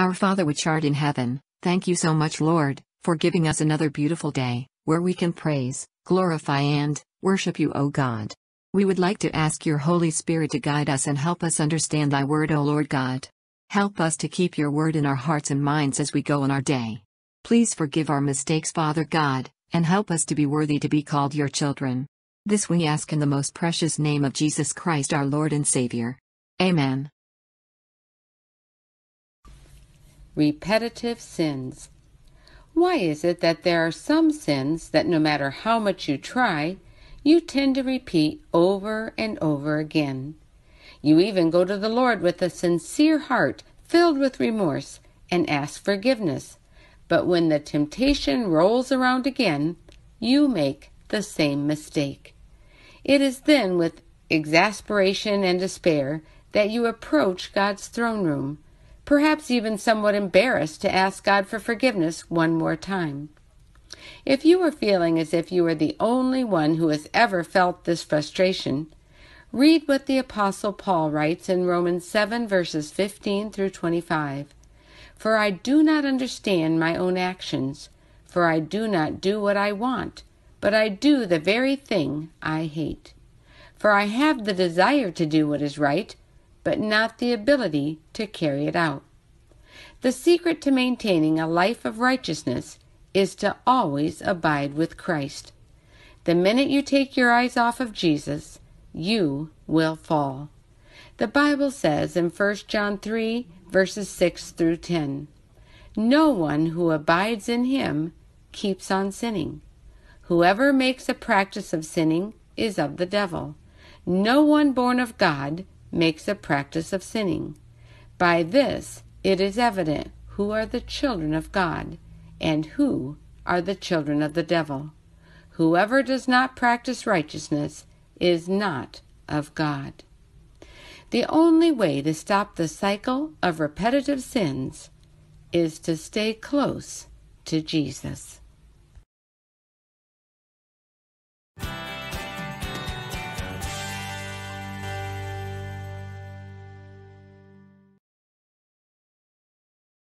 Our Father which art in heaven, thank you so much, Lord, for giving us another beautiful day, where we can praise, glorify, and worship you, O God. We would like to ask your Holy Spirit to guide us and help us understand thy word, O Lord God. Help us to keep your word in our hearts and minds as we go on our day. Please forgive our mistakes, Father God, and help us to be worthy to be called your children. This we ask in the most precious name of Jesus Christ, our Lord and Savior. Amen. repetitive sins. Why is it that there are some sins that no matter how much you try, you tend to repeat over and over again? You even go to the Lord with a sincere heart filled with remorse and ask forgiveness. But when the temptation rolls around again, you make the same mistake. It is then with exasperation and despair that you approach God's throne room perhaps even somewhat embarrassed to ask God for forgiveness one more time. If you are feeling as if you are the only one who has ever felt this frustration, read what the Apostle Paul writes in Romans 7, verses 15 through 25. For I do not understand my own actions, for I do not do what I want, but I do the very thing I hate. For I have the desire to do what is right, but not the ability to carry it out. The secret to maintaining a life of righteousness is to always abide with Christ. The minute you take your eyes off of Jesus, you will fall. The Bible says in 1 John 3, verses 6 through 10, No one who abides in him keeps on sinning. Whoever makes a practice of sinning is of the devil. No one born of God makes a practice of sinning. By this it is evident who are the children of God and who are the children of the devil. Whoever does not practice righteousness is not of God. The only way to stop the cycle of repetitive sins is to stay close to Jesus.